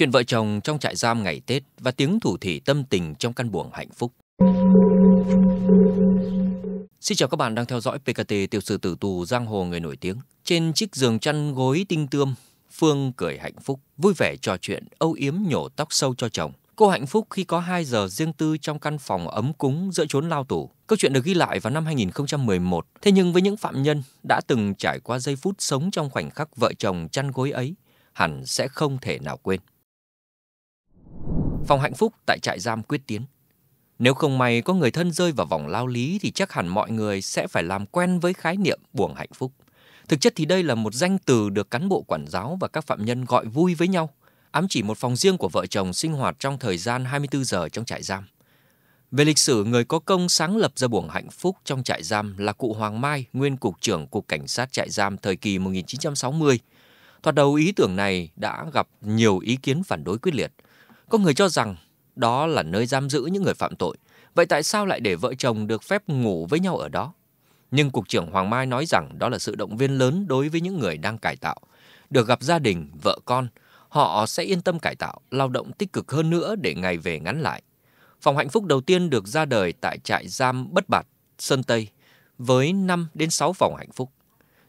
Chuyện vợ chồng trong trại giam ngày Tết và tiếng thủ thỉ tâm tình trong căn buồng hạnh phúc. Xin chào các bạn đang theo dõi PKT tiểu sử tử tù giang hồ người nổi tiếng. Trên chiếc giường chăn gối tinh tươm, Phương cười hạnh phúc, vui vẻ trò chuyện, âu yếm nhổ tóc sâu cho chồng. Cô hạnh phúc khi có 2 giờ riêng tư trong căn phòng ấm cúng giữa chốn lao tù. Câu chuyện được ghi lại vào năm 2011. Thế nhưng với những phạm nhân đã từng trải qua giây phút sống trong khoảnh khắc vợ chồng chăn gối ấy, hẳn sẽ không thể nào quên. Phòng hạnh phúc tại trại giam quyết tiến. Nếu không may có người thân rơi vào vòng lao lý thì chắc hẳn mọi người sẽ phải làm quen với khái niệm buồng hạnh phúc. Thực chất thì đây là một danh từ được cán bộ quản giáo và các phạm nhân gọi vui với nhau, ám chỉ một phòng riêng của vợ chồng sinh hoạt trong thời gian 24 giờ trong trại giam. Về lịch sử, người có công sáng lập ra buồng hạnh phúc trong trại giam là cụ Hoàng Mai, nguyên cục trưởng cục cảnh sát trại giam thời kỳ 1960. Thoạt đầu ý tưởng này đã gặp nhiều ý kiến phản đối quyết liệt – có người cho rằng đó là nơi giam giữ những người phạm tội. Vậy tại sao lại để vợ chồng được phép ngủ với nhau ở đó? Nhưng Cục trưởng Hoàng Mai nói rằng đó là sự động viên lớn đối với những người đang cải tạo. Được gặp gia đình, vợ con, họ sẽ yên tâm cải tạo, lao động tích cực hơn nữa để ngày về ngắn lại. Phòng hạnh phúc đầu tiên được ra đời tại trại giam Bất Bạt, Sơn Tây, với 5 đến 6 phòng hạnh phúc.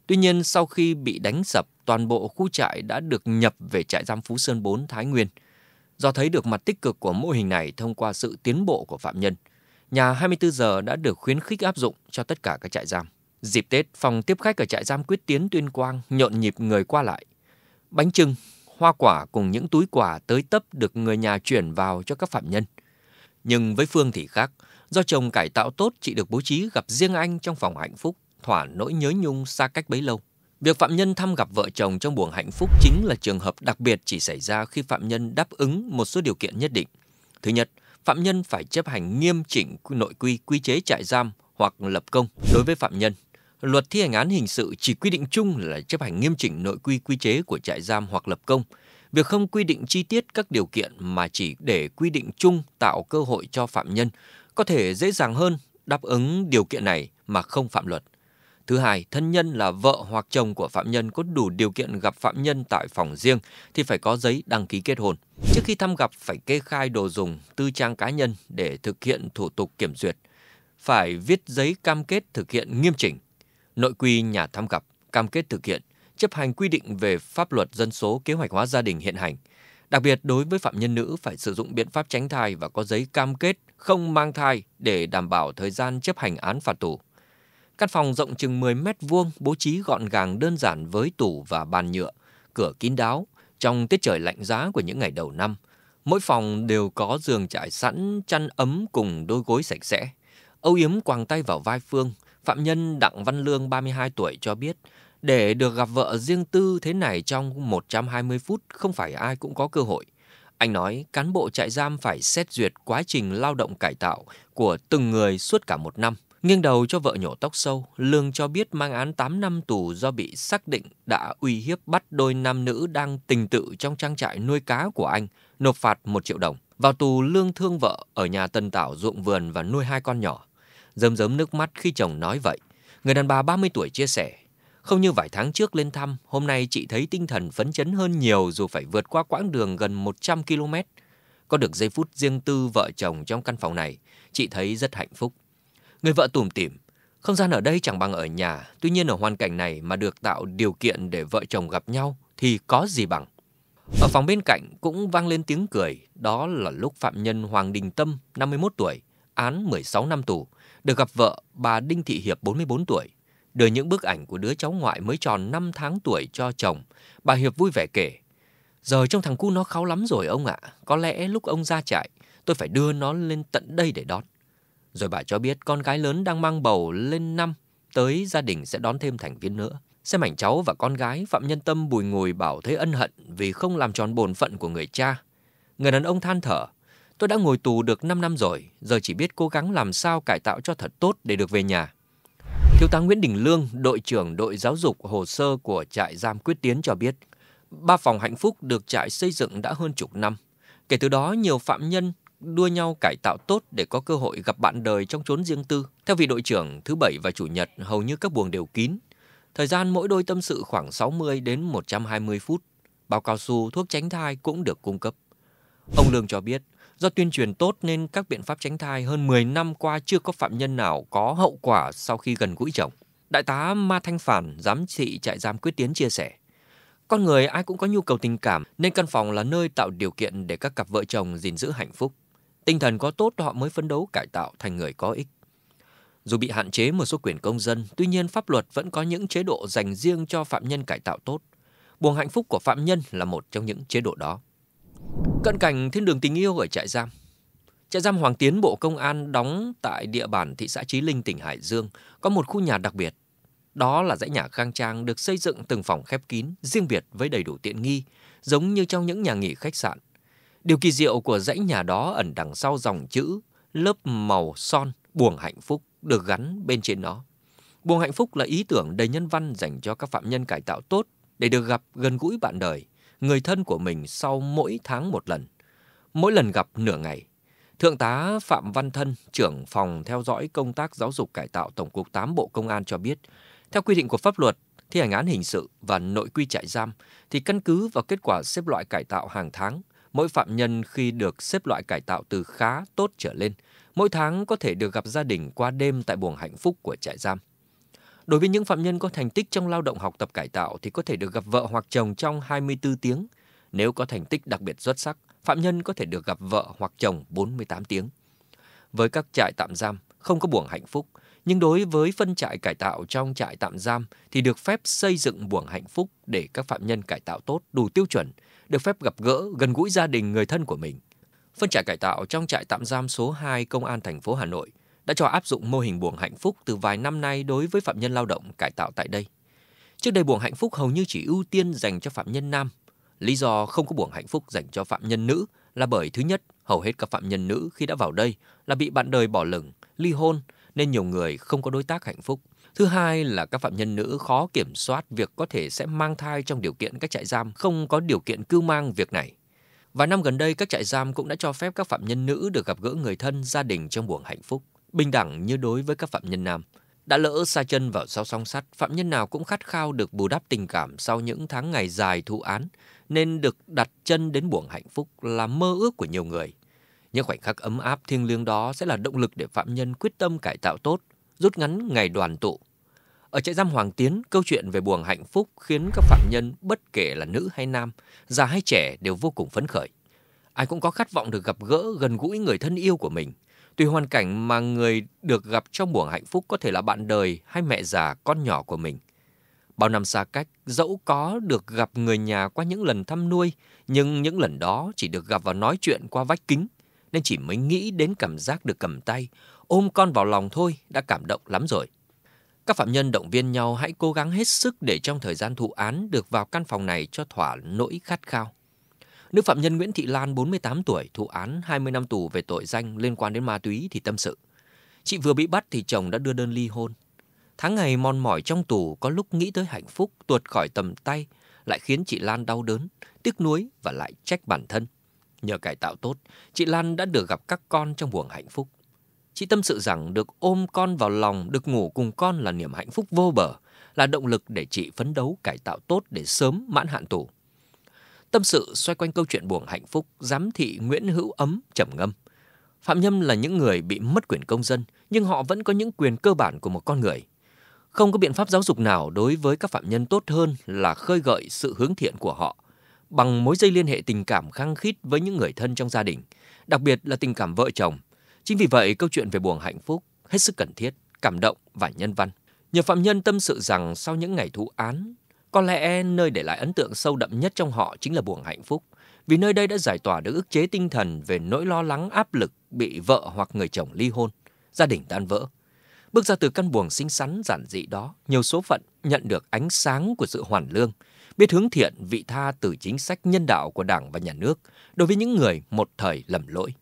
Tuy nhiên, sau khi bị đánh sập, toàn bộ khu trại đã được nhập về trại giam Phú Sơn 4 Thái Nguyên – Do thấy được mặt tích cực của mô hình này thông qua sự tiến bộ của phạm nhân, nhà 24 giờ đã được khuyến khích áp dụng cho tất cả các trại giam. Dịp Tết, phòng tiếp khách ở trại giam Quyết Tiến Tuyên Quang nhộn nhịp người qua lại. Bánh trưng, hoa quả cùng những túi quà tới tấp được người nhà chuyển vào cho các phạm nhân. Nhưng với Phương thì khác, do chồng cải tạo tốt chị được bố trí gặp riêng anh trong phòng hạnh phúc, thỏa nỗi nhớ nhung xa cách bấy lâu. Việc phạm nhân thăm gặp vợ chồng trong buồng hạnh phúc chính là trường hợp đặc biệt chỉ xảy ra khi phạm nhân đáp ứng một số điều kiện nhất định. Thứ nhất, phạm nhân phải chấp hành nghiêm chỉnh nội quy quy chế trại giam hoặc lập công đối với phạm nhân. Luật thi hành án hình sự chỉ quy định chung là chấp hành nghiêm chỉnh nội quy quy chế của trại giam hoặc lập công. Việc không quy định chi tiết các điều kiện mà chỉ để quy định chung tạo cơ hội cho phạm nhân có thể dễ dàng hơn đáp ứng điều kiện này mà không phạm luật. Thứ hai, thân nhân là vợ hoặc chồng của phạm nhân có đủ điều kiện gặp phạm nhân tại phòng riêng thì phải có giấy đăng ký kết hôn. Trước khi thăm gặp phải kê khai đồ dùng, tư trang cá nhân để thực hiện thủ tục kiểm duyệt. Phải viết giấy cam kết thực hiện nghiêm chỉnh. Nội quy nhà thăm gặp, cam kết thực hiện, chấp hành quy định về pháp luật dân số kế hoạch hóa gia đình hiện hành. Đặc biệt đối với phạm nhân nữ phải sử dụng biện pháp tránh thai và có giấy cam kết không mang thai để đảm bảo thời gian chấp hành án phạt tù. Căn phòng rộng chừng 10 mét vuông bố trí gọn gàng đơn giản với tủ và bàn nhựa, cửa kín đáo trong tiết trời lạnh giá của những ngày đầu năm. Mỗi phòng đều có giường trải sẵn, chăn ấm cùng đôi gối sạch sẽ. Âu Yếm quàng tay vào vai Phương, phạm nhân Đặng Văn Lương 32 tuổi cho biết, để được gặp vợ riêng tư thế này trong 120 phút không phải ai cũng có cơ hội. Anh nói cán bộ trại giam phải xét duyệt quá trình lao động cải tạo của từng người suốt cả một năm. Nghiêng đầu cho vợ nhổ tóc sâu, Lương cho biết mang án 8 năm tù do bị xác định đã uy hiếp bắt đôi nam nữ đang tình tự trong trang trại nuôi cá của anh, nộp phạt 1 triệu đồng. Vào tù, Lương thương vợ ở nhà Tân Tảo ruộng vườn và nuôi hai con nhỏ. Dơm dớm nước mắt khi chồng nói vậy. Người đàn bà 30 tuổi chia sẻ, không như vài tháng trước lên thăm, hôm nay chị thấy tinh thần phấn chấn hơn nhiều dù phải vượt qua quãng đường gần 100 km. Có được giây phút riêng tư vợ chồng trong căn phòng này, chị thấy rất hạnh phúc. Người vợ tủm tỉm, không gian ở đây chẳng bằng ở nhà, tuy nhiên ở hoàn cảnh này mà được tạo điều kiện để vợ chồng gặp nhau thì có gì bằng. Ở phòng bên cạnh cũng vang lên tiếng cười, đó là lúc phạm nhân Hoàng Đình Tâm, 51 tuổi, án 16 năm tù, được gặp vợ bà Đinh Thị Hiệp 44 tuổi. Đưa những bức ảnh của đứa cháu ngoại mới tròn 5 tháng tuổi cho chồng, bà Hiệp vui vẻ kể. Giờ trong thằng cu nó kháu lắm rồi ông ạ, à. có lẽ lúc ông ra trại, tôi phải đưa nó lên tận đây để đón. Rồi bà cho biết con gái lớn đang mang bầu lên năm, tới gia đình sẽ đón thêm thành viên nữa. Xem ảnh cháu và con gái, Phạm Nhân Tâm bùi ngùi bảo thấy ân hận vì không làm tròn bổn phận của người cha. Người đàn ông than thở, tôi đã ngồi tù được 5 năm rồi, giờ chỉ biết cố gắng làm sao cải tạo cho thật tốt để được về nhà. Thiếu tá Nguyễn Đình Lương, đội trưởng đội giáo dục hồ sơ của trại giam Quyết Tiến cho biết, ba phòng hạnh phúc được trại xây dựng đã hơn chục năm. Kể từ đó, nhiều phạm nhân đua nhau cải tạo tốt để có cơ hội gặp bạn đời trong chốn riêng tư. Theo vị đội trưởng, thứ bảy và chủ nhật hầu như các buồng đều kín. Thời gian mỗi đôi tâm sự khoảng 60 đến 120 phút. Bao cao su, thuốc tránh thai cũng được cung cấp. Ông Lương cho biết, do tuyên truyền tốt nên các biện pháp tránh thai hơn 10 năm qua chưa có phạm nhân nào có hậu quả sau khi gần gũi chồng. Đại tá Ma Thanh Phản, giám thị trại giam Quyết Tiến chia sẻ, con người ai cũng có nhu cầu tình cảm nên căn phòng là nơi tạo điều kiện để các cặp vợ chồng gìn giữ hạnh phúc. Tinh thần có tốt họ mới phấn đấu cải tạo thành người có ích. Dù bị hạn chế một số quyền công dân, tuy nhiên pháp luật vẫn có những chế độ dành riêng cho phạm nhân cải tạo tốt. Buồng hạnh phúc của phạm nhân là một trong những chế độ đó. Cận cảnh thiên đường tình yêu ở trại giam. Trại giam Hoàng Tiến Bộ Công an đóng tại địa bàn thị xã Chí Linh, tỉnh Hải Dương, có một khu nhà đặc biệt. Đó là dãy nhà khang trang được xây dựng từng phòng khép kín, riêng biệt với đầy đủ tiện nghi, giống như trong những nhà nghỉ khách sạn Điều kỳ diệu của dãy nhà đó ẩn đằng sau dòng chữ, lớp màu son, buồng hạnh phúc được gắn bên trên nó. Buồng hạnh phúc là ý tưởng đầy nhân văn dành cho các phạm nhân cải tạo tốt để được gặp gần gũi bạn đời, người thân của mình sau mỗi tháng một lần. Mỗi lần gặp nửa ngày, Thượng tá Phạm Văn Thân, trưởng phòng theo dõi công tác giáo dục cải tạo Tổng cục 8 Bộ Công an cho biết, theo quy định của pháp luật, thi hành án hình sự và nội quy trại giam thì căn cứ vào kết quả xếp loại cải tạo hàng tháng, Mỗi phạm nhân khi được xếp loại cải tạo từ khá tốt trở lên, mỗi tháng có thể được gặp gia đình qua đêm tại buồng hạnh phúc của trại giam. Đối với những phạm nhân có thành tích trong lao động học tập cải tạo thì có thể được gặp vợ hoặc chồng trong 24 tiếng. Nếu có thành tích đặc biệt xuất sắc, phạm nhân có thể được gặp vợ hoặc chồng 48 tiếng. Với các trại tạm giam không có buồng hạnh phúc, nhưng đối với phân trại cải tạo trong trại tạm giam thì được phép xây dựng buồng hạnh phúc để các phạm nhân cải tạo tốt đủ tiêu chuẩn, được phép gặp gỡ gần gũi gia đình người thân của mình. Phân trại cải tạo trong trại tạm giam số 2 Công an thành phố Hà Nội đã cho áp dụng mô hình buồng hạnh phúc từ vài năm nay đối với phạm nhân lao động cải tạo tại đây. Trước đây buồng hạnh phúc hầu như chỉ ưu tiên dành cho phạm nhân nam. Lý do không có buồng hạnh phúc dành cho phạm nhân nữ là bởi thứ nhất, hầu hết các phạm nhân nữ khi đã vào đây là bị bạn đời bỏ lửng, ly hôn nên nhiều người không có đối tác hạnh phúc. Thứ hai là các phạm nhân nữ khó kiểm soát việc có thể sẽ mang thai trong điều kiện các trại giam không có điều kiện cưu mang việc này. Và năm gần đây, các trại giam cũng đã cho phép các phạm nhân nữ được gặp gỡ người thân, gia đình trong buồng hạnh phúc, bình đẳng như đối với các phạm nhân nam. Đã lỡ xa chân vào sau song sắt, phạm nhân nào cũng khát khao được bù đắp tình cảm sau những tháng ngày dài thụ án, nên được đặt chân đến buồng hạnh phúc là mơ ước của nhiều người. Những khoảnh khắc ấm áp thiêng liêng đó sẽ là động lực để phạm nhân quyết tâm cải tạo tốt, rút ngắn ngày đoàn tụ. Ở trại giam Hoàng Tiến, câu chuyện về buồng hạnh phúc khiến các phạm nhân bất kể là nữ hay nam, già hay trẻ đều vô cùng phấn khởi. Ai cũng có khát vọng được gặp gỡ gần gũi người thân yêu của mình. Tùy hoàn cảnh mà người được gặp trong buồng hạnh phúc có thể là bạn đời hay mẹ già con nhỏ của mình. Bao năm xa cách, dẫu có được gặp người nhà qua những lần thăm nuôi, nhưng những lần đó chỉ được gặp và nói chuyện qua vách kính – nên chỉ mới nghĩ đến cảm giác được cầm tay, ôm con vào lòng thôi đã cảm động lắm rồi. Các phạm nhân động viên nhau hãy cố gắng hết sức để trong thời gian thụ án được vào căn phòng này cho thỏa nỗi khát khao. Nữ phạm nhân Nguyễn Thị Lan 48 tuổi thụ án 20 năm tù về tội danh liên quan đến ma túy thì tâm sự. Chị vừa bị bắt thì chồng đã đưa đơn ly hôn. Tháng ngày mòn mỏi trong tù có lúc nghĩ tới hạnh phúc tuột khỏi tầm tay lại khiến chị Lan đau đớn, tiếc nuối và lại trách bản thân. Nhờ cải tạo tốt, chị Lan đã được gặp các con trong buồng hạnh phúc. Chị tâm sự rằng được ôm con vào lòng, được ngủ cùng con là niềm hạnh phúc vô bờ, là động lực để chị phấn đấu cải tạo tốt để sớm mãn hạn tù. Tâm sự xoay quanh câu chuyện buồng hạnh phúc, giám thị Nguyễn Hữu Ấm trầm ngâm. Phạm nhân là những người bị mất quyền công dân, nhưng họ vẫn có những quyền cơ bản của một con người. Không có biện pháp giáo dục nào đối với các phạm nhân tốt hơn là khơi gợi sự hướng thiện của họ, bằng mối dây liên hệ tình cảm khăng khít với những người thân trong gia đình, đặc biệt là tình cảm vợ chồng. Chính vì vậy, câu chuyện về buồng hạnh phúc hết sức cần thiết, cảm động và nhân văn. Nhiều phạm nhân tâm sự rằng sau những ngày thụ án, có lẽ nơi để lại ấn tượng sâu đậm nhất trong họ chính là buồng hạnh phúc, vì nơi đây đã giải tỏa được ức chế tinh thần về nỗi lo lắng áp lực bị vợ hoặc người chồng ly hôn, gia đình tan vỡ. Bước ra từ căn buồng xinh xắn giản dị đó, nhiều số phận nhận được ánh sáng của sự hoàn lương – biết hướng thiện vị tha từ chính sách nhân đạo của Đảng và Nhà nước đối với những người một thời lầm lỗi.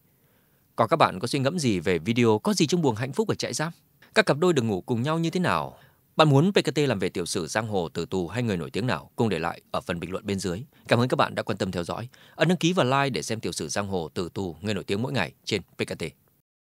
Còn các bạn có suy ngẫm gì về video có gì trong buồng hạnh phúc ở trại giam? Các cặp đôi được ngủ cùng nhau như thế nào? Bạn muốn PKT làm về tiểu sử giang hồ Tử tù hay người nổi tiếng nào? Cùng để lại ở phần bình luận bên dưới. Cảm ơn các bạn đã quan tâm theo dõi. Ấn đăng ký và like để xem tiểu sử giang hồ Tử tù người nổi tiếng mỗi ngày trên PKT.